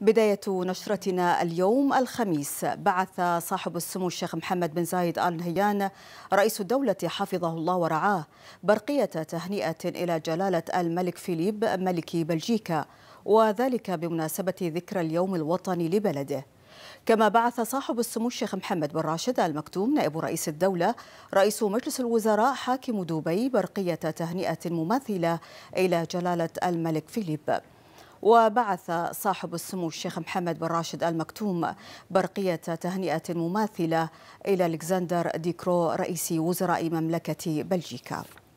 بداية نشرتنا اليوم الخميس بعث صاحب السمو الشيخ محمد بن زايد آل نهيان رئيس الدولة حفظه الله ورعاه برقية تهنئة إلى جلالة الملك فيليب ملك بلجيكا وذلك بمناسبة ذكرى اليوم الوطني لبلده كما بعث صاحب السمو الشيخ محمد بن راشد المكتوم نائب رئيس الدولة رئيس مجلس الوزراء حاكم دبي برقية تهنئة مماثلة إلى جلالة الملك فيليب وبعث صاحب السمو الشيخ محمد بن راشد المكتوم برقية تهنئة مماثلة إلى ألكسندر ديكرو رئيس وزراء مملكة بلجيكا